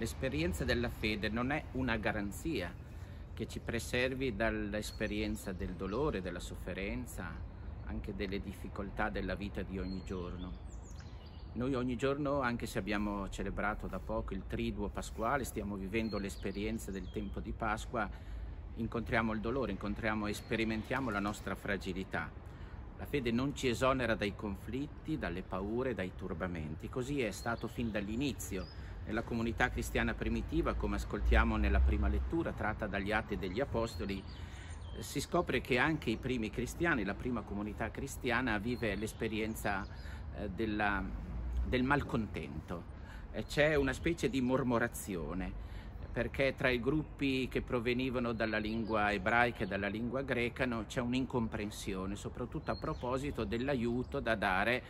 L'esperienza della fede non è una garanzia che ci preservi dall'esperienza del dolore, della sofferenza, anche delle difficoltà della vita di ogni giorno. Noi ogni giorno, anche se abbiamo celebrato da poco il triduo pasquale, stiamo vivendo l'esperienza del tempo di Pasqua, incontriamo il dolore, incontriamo e sperimentiamo la nostra fragilità. La fede non ci esonera dai conflitti, dalle paure, dai turbamenti. Così è stato fin dall'inizio la comunità cristiana primitiva, come ascoltiamo nella prima lettura tratta dagli Atti degli Apostoli, si scopre che anche i primi cristiani, la prima comunità cristiana, vive l'esperienza eh, della, del malcontento. C'è una specie di mormorazione perché tra i gruppi che provenivano dalla lingua ebraica e dalla lingua greca no, c'è un'incomprensione, soprattutto a proposito dell'aiuto da dare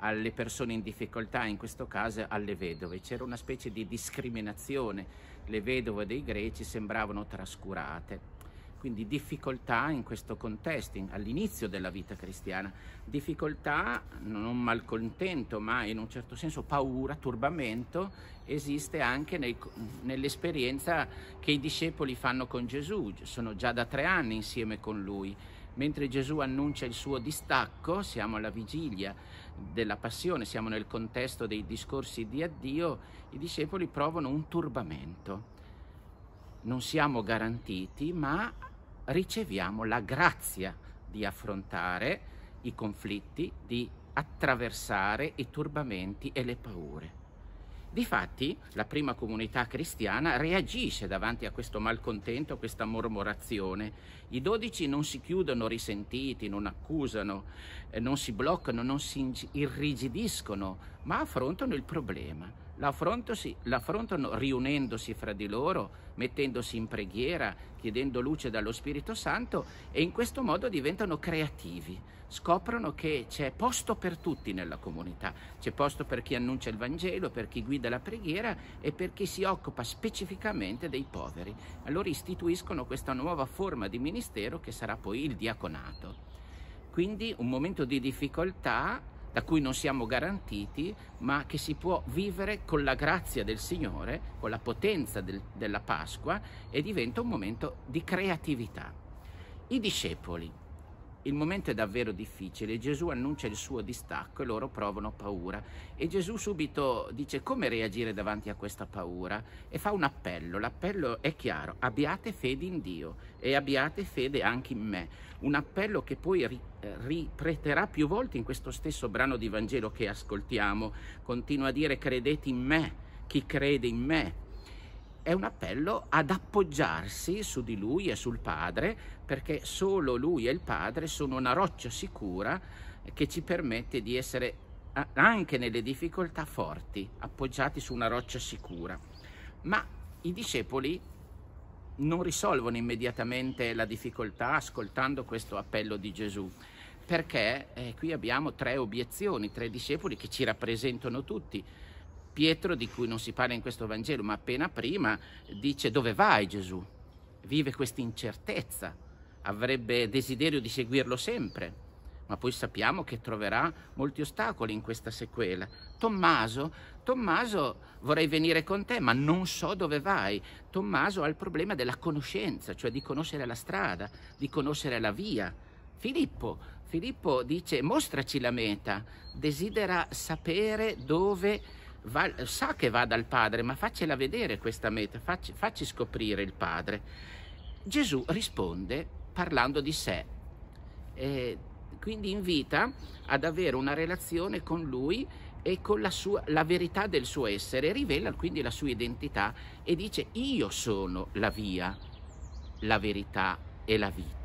alle persone in difficoltà, in questo caso alle vedove. C'era una specie di discriminazione, le vedove dei greci sembravano trascurate. Quindi difficoltà in questo contesto, all'inizio della vita cristiana, difficoltà, non malcontento, ma in un certo senso paura, turbamento, esiste anche nell'esperienza che i discepoli fanno con Gesù, sono già da tre anni insieme con lui Mentre Gesù annuncia il suo distacco, siamo alla vigilia della passione, siamo nel contesto dei discorsi di addio, i discepoli provano un turbamento. Non siamo garantiti, ma riceviamo la grazia di affrontare i conflitti, di attraversare i turbamenti e le paure. Difatti, la prima comunità cristiana reagisce davanti a questo malcontento, a questa mormorazione. I dodici non si chiudono risentiti, non accusano, eh, non si bloccano, non si irrigidiscono, ma affrontano il problema. L'affrontano riunendosi fra di loro, mettendosi in preghiera, chiedendo luce dallo Spirito Santo e in questo modo diventano creativi. Scoprono che c'è posto per tutti nella comunità, c'è posto per chi annuncia il Vangelo, per chi guida la preghiera e per chi si occupa specificamente dei poveri. Allora istituiscono questa nuova forma di ministero che sarà poi il diaconato. Quindi un momento di difficoltà da cui non siamo garantiti, ma che si può vivere con la grazia del Signore, con la potenza del, della Pasqua e diventa un momento di creatività. I discepoli, il momento è davvero difficile, Gesù annuncia il suo distacco e loro provano paura e Gesù subito dice come reagire davanti a questa paura e fa un appello, l'appello è chiaro, abbiate fede in Dio e abbiate fede anche in me, un appello che poi ri ripreterà più volte in questo stesso brano di Vangelo che ascoltiamo, continua a dire credete in me, chi crede in me è un appello ad appoggiarsi su di lui e sul padre perché solo lui e il padre sono una roccia sicura che ci permette di essere anche nelle difficoltà forti, appoggiati su una roccia sicura. Ma i discepoli non risolvono immediatamente la difficoltà ascoltando questo appello di Gesù, perché eh, qui abbiamo tre obiezioni, tre discepoli che ci rappresentano tutti Pietro, di cui non si parla in questo Vangelo, ma appena prima, dice dove vai Gesù? Vive questa incertezza, avrebbe desiderio di seguirlo sempre, ma poi sappiamo che troverà molti ostacoli in questa sequela. Tommaso, Tommaso vorrei venire con te, ma non so dove vai. Tommaso ha il problema della conoscenza, cioè di conoscere la strada, di conoscere la via. Filippo, Filippo dice mostraci la meta, desidera sapere dove vai va, sa che va dal Padre, ma faccela vedere questa meta, facci, facci scoprire il Padre. Gesù risponde parlando di sé, eh, quindi invita ad avere una relazione con Lui e con la, sua, la verità del suo essere, rivela quindi la sua identità e dice io sono la via, la verità e la vita.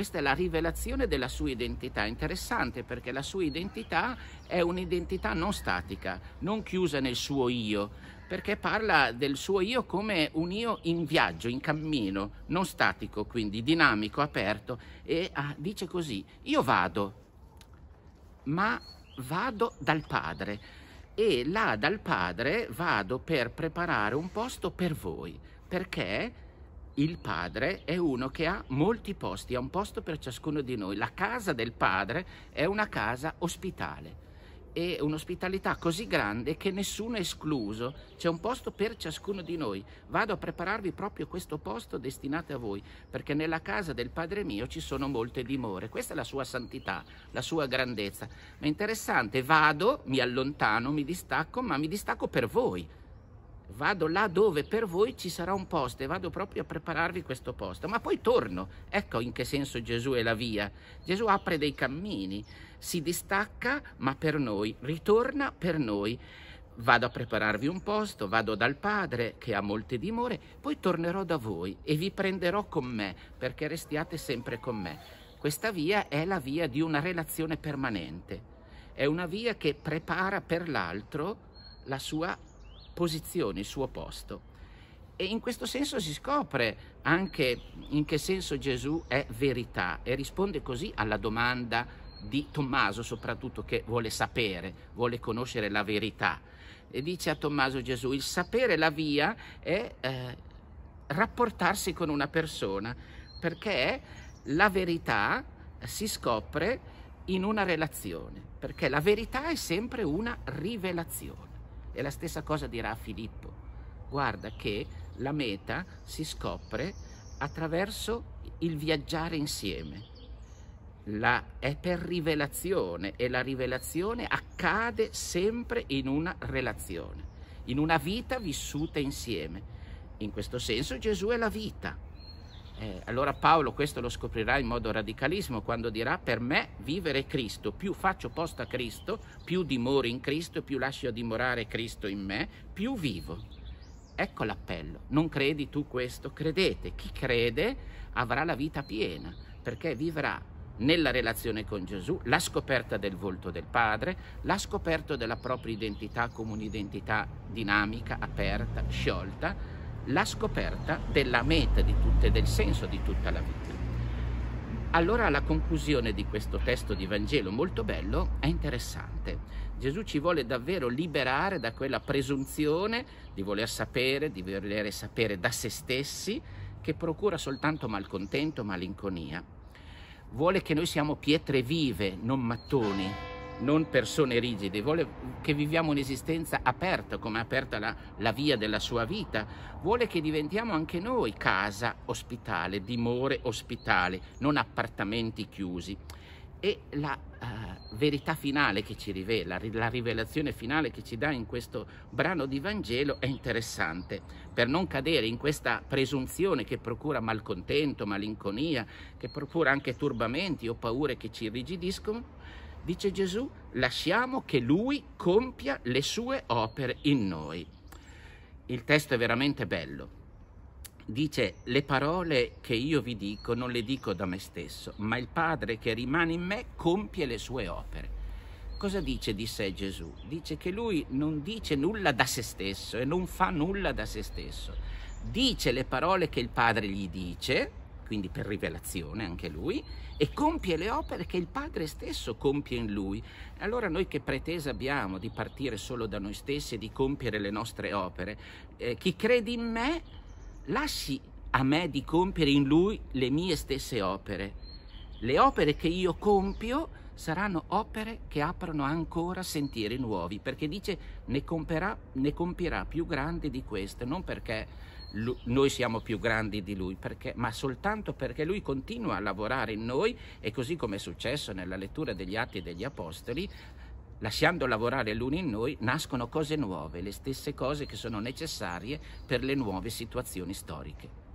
Questa è la rivelazione della sua identità, interessante perché la sua identità è un'identità non statica, non chiusa nel suo io, perché parla del suo io come un io in viaggio, in cammino, non statico, quindi dinamico, aperto, e ah, dice così, io vado, ma vado dal Padre e là dal Padre vado per preparare un posto per voi, perché il padre è uno che ha molti posti, ha un posto per ciascuno di noi. La casa del padre è una casa ospitale e un'ospitalità così grande che nessuno è escluso, c'è un posto per ciascuno di noi. Vado a prepararvi proprio questo posto destinato a voi, perché nella casa del Padre mio ci sono molte dimore. Questa è la sua santità, la sua grandezza. Ma è interessante, vado, mi allontano, mi distacco, ma mi distacco per voi vado là dove per voi ci sarà un posto e vado proprio a prepararvi questo posto, ma poi torno. Ecco in che senso Gesù è la via. Gesù apre dei cammini, si distacca, ma per noi, ritorna per noi. Vado a prepararvi un posto, vado dal Padre che ha molte dimore, poi tornerò da voi e vi prenderò con me perché restiate sempre con me. Questa via è la via di una relazione permanente, è una via che prepara per l'altro la sua posizione, il suo posto. E in questo senso si scopre anche in che senso Gesù è verità e risponde così alla domanda di Tommaso soprattutto che vuole sapere, vuole conoscere la verità. E dice a Tommaso Gesù, il sapere la via è eh, rapportarsi con una persona, perché la verità si scopre in una relazione, perché la verità è sempre una rivelazione. E la stessa cosa dirà Filippo. Guarda che la meta si scopre attraverso il viaggiare insieme. La, è per rivelazione e la rivelazione accade sempre in una relazione, in una vita vissuta insieme. In questo senso Gesù è la vita. Eh, allora Paolo questo lo scoprirà in modo radicalismo quando dirà per me vivere Cristo, più faccio posto a Cristo, più dimoro in Cristo, più lascio dimorare Cristo in me, più vivo. Ecco l'appello, non credi tu questo, credete, chi crede avrà la vita piena perché vivrà nella relazione con Gesù, la scoperta del volto del Padre, la scoperta della propria identità come un'identità dinamica, aperta, sciolta, la scoperta della meta di tutte, del senso di tutta la vita. Allora la conclusione di questo testo di Vangelo molto bello è interessante. Gesù ci vuole davvero liberare da quella presunzione di voler sapere, di volere sapere da se stessi, che procura soltanto malcontento, malinconia. Vuole che noi siamo pietre vive, non mattoni, non persone rigide, vuole che viviamo un'esistenza aperta, come è aperta la, la, via della sua vita, vuole che diventiamo anche noi casa ospitale, dimore ospitale, non appartamenti chiusi. E la uh, verità finale che ci rivela, la rivelazione finale che ci dà in questo brano di Vangelo è interessante, per non cadere in questa presunzione che procura malcontento, malinconia, che procura anche turbamenti o paure che ci irrigidiscono, dice Gesù, lasciamo che Lui compia le sue opere in noi. Il testo è veramente bello. Dice, le parole che io vi dico non le dico da me stesso, ma il Padre che rimane in me compie le sue opere. Cosa dice di sé Gesù? Dice che lui non dice nulla da se stesso e non fa nulla da se stesso. Dice le parole che il Padre gli dice, quindi per rivelazione anche lui, e compie le opere che il Padre stesso compie in lui. Allora noi che pretesa abbiamo di partire solo da noi stessi e di compiere le nostre opere? Eh, chi crede in me, lasci a me di compiere in lui le mie stesse opere. Le opere che io compio saranno opere che aprono ancora sentieri nuovi, perché dice ne, compierà, ne compirà più grandi di queste, non perché lui, noi siamo più grandi di lui, perché, ma soltanto perché lui continua a lavorare in noi e così come è successo nella lettura degli Atti degli Apostoli, lasciando lavorare l'uno in noi, nascono cose nuove, le stesse cose che sono necessarie per le nuove situazioni storiche.